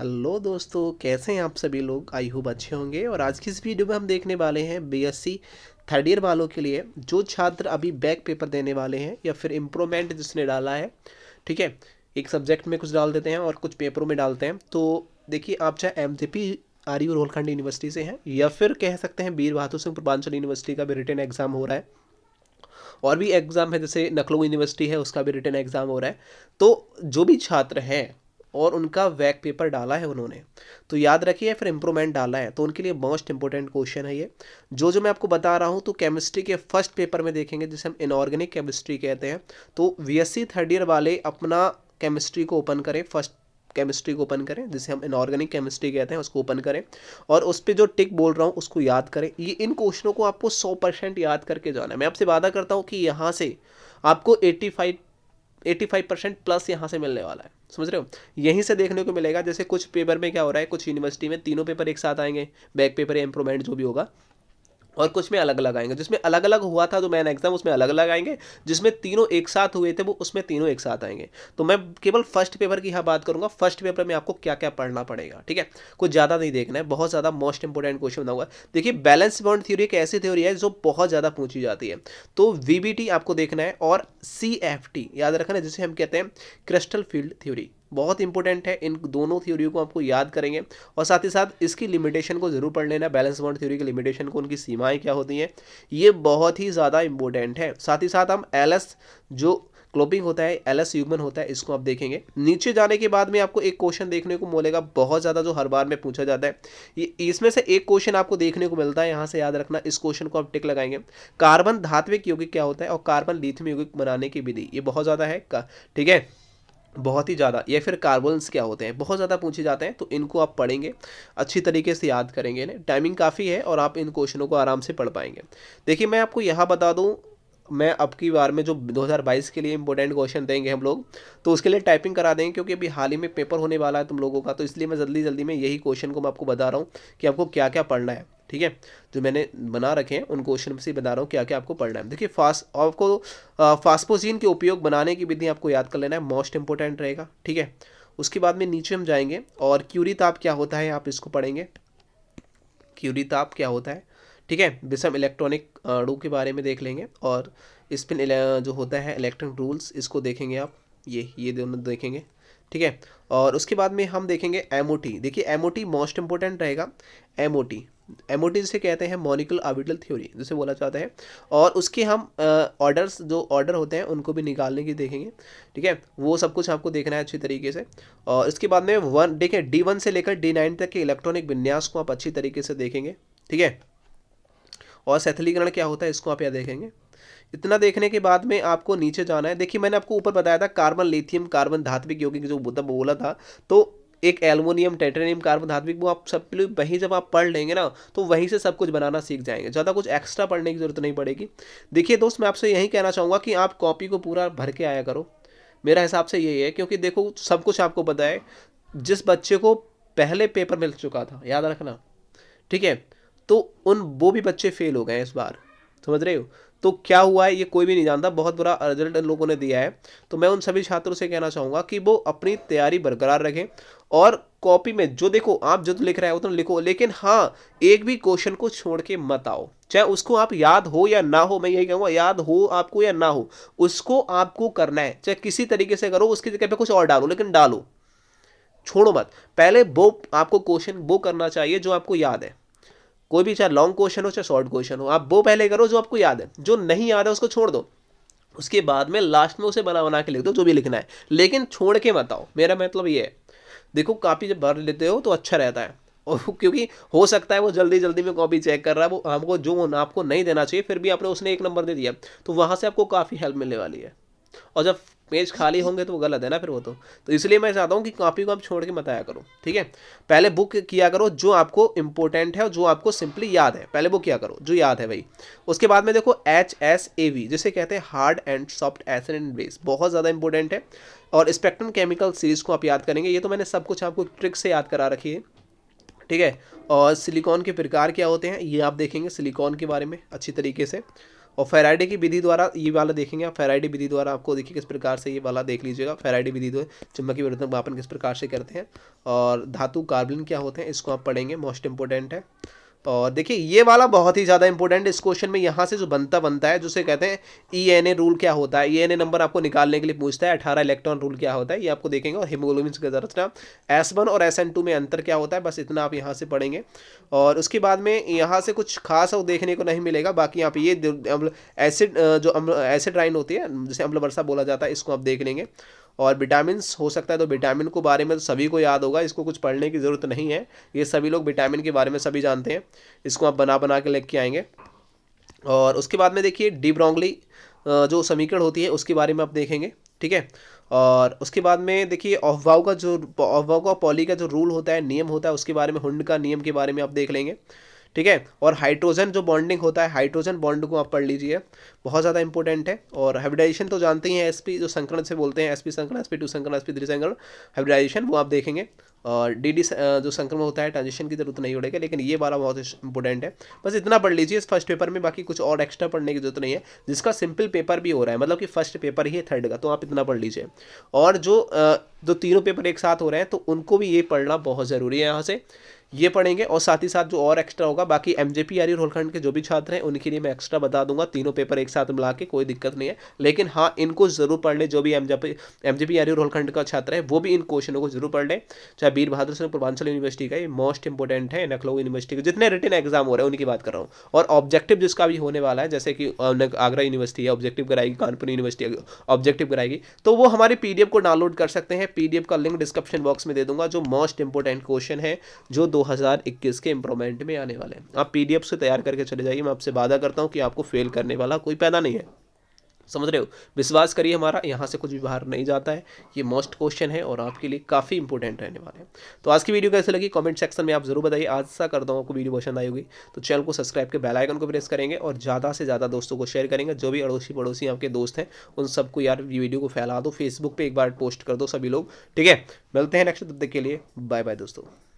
hello दोस्तों कैसे हैं आप सभी लोग आई होप अच्छे होंगे और आज की इस वीडियो में हम देखने वाले हैं बीएससी थर्ड ईयर वालों के लिए जो छात्र अभी बैक पेपर देने वाले हैं या फिर इम्प्रूवमेंट जिसने डाला है ठीक है एक सब्जेक्ट में कुछ डाल देते हैं और कुछ पेपरों में डालते हैं तो देखिए आप चाहे M J P R U Rohilkhand university से हैं या फिर कह सकते हैं वीर बहादुर सिंह पूर्वांचल यूनिवर्सिटी का भी रिटर्न एग्जाम हो रहा है और भी एग्ज़ाम है जैसे नखलऊ यूनिवर्सिटी है उसका भी रिटर्न एग्ज़ाम हो रहा है तो जो भी छात्र हैं और उनका वैक पेपर डाला है उन्होंने तो याद रखिए फिर इम्प्रूवमेंट डाला है तो उनके लिए मोस्ट इंपॉर्टेंट क्वेश्चन है ये जो जो मैं आपको बता रहा हूँ तो केमिस्ट्री के फर्स्ट पेपर में देखेंगे जिसे हम इनऑर्गेनिक केमिस्ट्री कहते हैं तो सी थर्ड ईयर वाले अपना केमिस्ट्री को ओपन करें फर्स्ट केमिस्ट्री को ओपन करें जिसे हम इनऑर्गेनिक केमिस्ट्री कहते हैं उसको ओपन करें और उस पर जो टिक बोल रहा हूँ उसको याद करें ये इन क्वेश्चनों को आपको सौ परसेंट याद करके जाना है मैं आपसे वादा करता हूँ कि यहाँ से आपको eighty five eighty five percent plus यहाँ से मिलने वाला है समझ रहे हो यहीं से देखने को मिलेगा जैसे कुछ पेपर में क्या हो रहा है कुछ यूनिवर्सिटी में तीनों पेपर एक साथ आएंगे बैक पेपर या इंप्रूवमेंट जो भी होगा और कुछ में अलग अलग आएंगे जिसमें अलग अलग हुआ था जो मैन एग्जाम उसमें अलग अलग आएंगे जिसमें तीनों एक साथ हुए थे वो उसमें तीनों एक साथ आएंगे तो मैं केवल फर्स्ट पेपर की यहाँ बात करूँगा फर्स्ट पेपर में आपको क्या क्या पढ़ना पड़ेगा ठीक है कुछ ज़्यादा नहीं देखना है बहुत ज़्यादा मोस्ट इंपॉर्टेंट क्वेश्चन हुआ देखिए बैलेंस बाउंड थ्योरी एक ऐसी थ्योरी है जो बहुत ज़्यादा पूछी जाती है तो वी आपको देखना है और सी याद रखना है जिसे हम कहते हैं क्रिस्टल फील्ड थ्योरी बहुत इंपॉर्टेंट है इन दोनों थ्योरियों को आपको याद करेंगे और साथ ही साथ इसकी लिमिटेशन को जरूर पढ़ लेना बैलेंस बाउंड थ्योरी की लिमिटेशन को उनकी सीमाएं क्या होती हैं ये बहुत ही ज़्यादा इंपॉर्टेंट है साथ ही साथ हम एल जो क्लोपिंग होता है एल एस ह्यूमन होता है इसको आप देखेंगे नीचे जाने के बाद में आपको एक क्वेश्चन देखने को मिलेगा बहुत ज़्यादा जो हर बार में पूछा जाता है ये इसमें से एक क्वेश्चन आपको देखने को मिलता है यहाँ से याद रखना इस क्वेश्चन को आप टिक लगाएंगे कार्बन धात्विक यौगिक क्या होता है और कार्बन लिथम यौगिक बनाने की विधि ये बहुत ज़्यादा है ठीक है बहुत ही ज़्यादा या फिर कार्बन्स क्या होते हैं बहुत ज़्यादा पूछे जाते हैं तो इनको आप पढ़ेंगे अच्छी तरीके से याद करेंगे ना टाइमिंग काफ़ी है और आप इन क्वेश्चनों को आराम से पढ़ पाएंगे देखिए मैं आपको यहाँ बता दूँ मैं अब की बार में जो 2022 के लिए इंपॉर्टेंट क्वेश्चन देंगे हम लोग तो उसके लिए टाइपिंग करा देंगे क्योंकि अभी हाल ही में पेपर होने वाला है तुम लोगों का तो इसलिए मैं जल्दी जल्दी में यही क्वेश्चन को मैं आपको बता रहा हूँ कि आपको क्या क्या पढ़ना है ठीक है जो मैंने बना रखे हैं उन क्वेश्चन से बता रहा हूँ क्या क्या आपको पढ़ना है देखिए फास्ट आपको फास्पोजीन के उपयोग बनाने की विधि आपको याद कर लेना है मोस्ट इंपॉर्टेंट रहेगा ठीक है उसके बाद में नीचे हम जाएंगे और क्यूरी ताप क्या होता है आप इसको पढ़ेंगे क्यूरी ताप क्या होता है ठीक है विषम इलेक्ट्रॉनिक अणु के बारे में देख लेंगे और स्पिन जो होता है इलेक्ट्रॉनिक रूल्स इसको देखेंगे आप ये ये दोनों देखेंगे ठीक है और उसके बाद में हम देखेंगे एम देखिए एम मोस्ट इम्पोर्टेंट रहेगा एम एमओटी जिसे कहते हैं मोनिकल ऑर्बिटल थ्योरी जिसे बोला जाता है और उसके हम ऑर्डर्स जो ऑर्डर होते हैं उनको भी निकालने की देखेंगे ठीक है वो सब कुछ आपको देखना है अच्छी तरीके से और इसके बाद में वन देखें डी वन से लेकर डी नाइन तक के इलेक्ट्रॉनिक विन्यास को आप अच्छी तरीके से देखेंगे ठीक है और शैथिलीकरण क्या होता है इसको आप यहाँ देखेंगे इतना देखने के बाद में आपको नीचे जाना है देखिए मैंने आपको ऊपर बताया था कार्बन लिथियम कार्बन धात्विक योगिक जो बोला था तो एक एलमोनियम टाइटेनियम कार्बन धात्विक वो आप सब लिए वहीं जब आप पढ़ लेंगे ना तो वहीं से सब कुछ बनाना सीख जाएंगे ज़्यादा कुछ एक्स्ट्रा पढ़ने की ज़रूरत नहीं पड़ेगी देखिए दोस्त मैं आपसे यही कहना चाहूँगा कि आप कॉपी को पूरा भर के आया करो मेरा हिसाब से यही है क्योंकि देखो सब कुछ आपको पता है जिस बच्चे को पहले पेपर मिल चुका था याद रखना ठीक है तो उन वो भी बच्चे फेल हो गए इस बार समझ रहे हो तो क्या हुआ है ये कोई भी नहीं जानता बहुत बुरा रिजल्ट इन लोगों ने दिया है तो मैं उन सभी छात्रों से कहना चाहूँगा कि वो अपनी तैयारी बरकरार रखें और कॉपी में जो देखो आप जो लिख रहे हो तो लिखो लेकिन हाँ एक भी क्वेश्चन को छोड़ के मत आओ चाहे उसको आप याद हो या ना हो मैं यही कहूँगा याद हो आपको या ना हो उसको आपको करना है चाहे किसी तरीके से करो उसकी जगह पर कुछ और डालो लेकिन डालो छोड़ो मत पहले वो आपको क्वेश्चन वो करना चाहिए जो आपको याद है कोई भी चाहे लॉन्ग क्वेश्चन हो चाहे शॉर्ट क्वेश्चन हो आप वो पहले करो जो आपको याद है जो नहीं याद है उसको छोड़ दो उसके बाद में लास्ट में उसे बना बना के लिख दो जो भी लिखना है लेकिन छोड़ के बताओ मेरा मतलब ये है देखो कापी जब भर लेते हो तो अच्छा रहता है और क्योंकि हो सकता है वो जल्दी जल्दी में कॉपी चेक कर रहा है वो हमको जो आपको नहीं देना चाहिए फिर भी आपने उसने एक नंबर दे दिया तो वहाँ से आपको काफ़ी हेल्प मिलने वाली है और जब पेज खाली होंगे तो गलत है ना फिर वो तो तो इसलिए मैं चाहता हूँ कि कॉपी को आप छोड़ के मत आया करो ठीक है पहले बुक किया करो जो आपको इंपॉर्टेंट है और जो आपको सिंपली याद है पहले बुक किया करो जो याद है भाई उसके बाद में देखो एच एस ए वी जिसे कहते हैं hard and soft acid and base बहुत ज़्यादा इंपॉर्टेंट है और स्पेक्ट्रम केमिकल सीरीज़ को आप याद करेंगे ये तो मैंने सब कुछ आपको ट्रिक से याद करा रखी है ठीक है और सिलिकॉन के प्रकार क्या होते हैं ये आप देखेंगे सिलिकॉन के बारे में अच्छी तरीके से और फेराइडे की विधि द्वारा ये वाला देखेंगे आप फेराइडे विधि द्वारा आपको देखिए किस प्रकार से ये वाला देख लीजिएगा फेराइडे विधि द्वारा की परिवर्तन मापन किस प्रकार से करते हैं और धातु कार्बलिन क्या होते हैं इसको आप पढ़ेंगे मोस्ट इंपॉर्टेंट है और देखिए ये वाला बहुत ही ज़्यादा इंपॉर्टेंट इस क्वेश्चन में यहाँ से जो बनता बनता है जिसे कहते हैं ई एन ए रूल क्या होता है ई एन ए नंबर आपको निकालने के लिए पूछता है अठारह इलेक्ट्रॉन रूल क्या होता है ये आपको देखेंगे और हिमोग्लोबिन की ना एस वन और एस एन टू में अंतर क्या होता है बस इतना आप यहाँ से पढ़ेंगे और उसके बाद में यहाँ से कुछ खास देखने को नहीं मिलेगा बाकी यहाँ पे ये एसिड जो एसिड राइन होती है जिसे अम्ल वर्षा बोला जाता है इसको आप देख लेंगे और विटामिन हो सकता है तो विटामिन को बारे में तो सभी को याद होगा इसको कुछ पढ़ने की ज़रूरत नहीं है ये सभी लोग विटामिन के बारे में सभी जानते हैं इसको आप बना बना के लेके आएंगे और उसके बाद में देखिए डी ब्रोंगली जो समीकरण होती है उसके बारे में आप देखेंगे ठीक है और उसके बाद में देखिए ऑफवाव का जो ऑफवाव का पॉली का जो रूल होता है नियम होता है उसके बारे में हुंड का नियम के बारे में आप देख लेंगे ठीक है और हाइड्रोजन जो बॉन्डिंग होता है हाइड्रोजन बॉन्ड को आप पढ़ लीजिए बहुत ज़्यादा इंपॉर्टेंट है और हाइब्रिडाइजेशन तो जानते ही हैं एसपी जो संकरण से बोलते हैं एसपी संकरण एसपी टू संकरण एसपी थ्री संकरण हाइब्रिडाइजेशन वो आप देखेंगे और डी डी जो संक्रमण होता है ट्रांजिशन की जरूरत नहीं पड़ेगी लेकिन ये वाला बहुत इंपॉर्टेंट है बस इतना पढ़ लीजिए इस फर्स्ट पेपर में बाकी कुछ और एक्स्ट्रा पढ़ने की जरूरत नहीं है जिसका सिंपल पेपर भी हो रहा है मतलब कि फर्स्ट पेपर ही है थर्ड का तो आप इतना पढ़ लीजिए और जो जो तीनों पेपर एक साथ हो रहे हैं तो उनको भी ये पढ़ना बहुत ज़रूरी है यहाँ से ये पढ़ेंगे और साथ ही साथ जो और एक्स्ट्रा होगा बाकी एम जे पी रोलखंड के जो भी छात्र हैं उनके लिए मैं एक्स्ट्रा बता दूंगा तीनों पेपर एक साथ मिला के कोई दिक्कत नहीं है लेकिन हाँ इनको ज़रूर पढ़ लें जो भी M J M P Rohilkhand का छात्र है वो भी इन क्वेश्चनों को जरूर पढ़ लें चाहे वीर बहादुर सिंह पूर्वांचल यूनिवर्सिटी का ये मोस्ट इंपॉर्टेंट है नखलो यूनिवर्सिटी का जितने रिटर्न एग्जाम हो रहे हैं उनकी बात कर रहा हूँ और ऑब्जेक्टिव जिसका भी होने वाला है जैसे कि आगरा यूनिवर्सिटी है ऑब्जेक्टिव कराएगी कानपुर यूनिवर्सिटी ऑब्जेक्टिव कराएगी तो वो हमारी पी को डाउनलोड कर सकते हैं पी का लिंक डिस्क्रिप्शन बॉक्स में दे दूंगा जो मोस्ट इंपॉर्टेंट क्वेश्चन है जो 2021 के इम्प्रूवमेंट में आने वाले हैं आप पी से तैयार करके चले जाइए मैं आपसे वादा करता हूँ कि आपको फेल करने वाला कोई पैदा नहीं है समझ रहे हो विश्वास करिए हमारा यहाँ से कुछ भी बाहर नहीं जाता है ये मोस्ट क्वेश्चन है और आपके लिए काफ़ी इंपॉर्टेंट रहने वाले हैं तो आज की वीडियो कैसे लगी कमेंट सेक्शन में आप जरूर बताइए आज सा करता हूँ आपको वीडियो पसंद आई होगी तो चैनल को सब्सक्राइब के बेल आइकन को प्रेस करेंगे और ज़्यादा से ज़्यादा दोस्तों को शेयर करेंगे जो भी अड़ोसी पड़ोसी आपके दोस्त हैं उन सबको यार वीडियो को फैला दो फेसबुक पर एक बार पोस्ट कर दो सभी लोग ठीक है मिलते हैं नेक्स्ट तब के लिए बाय बाय दोस्तों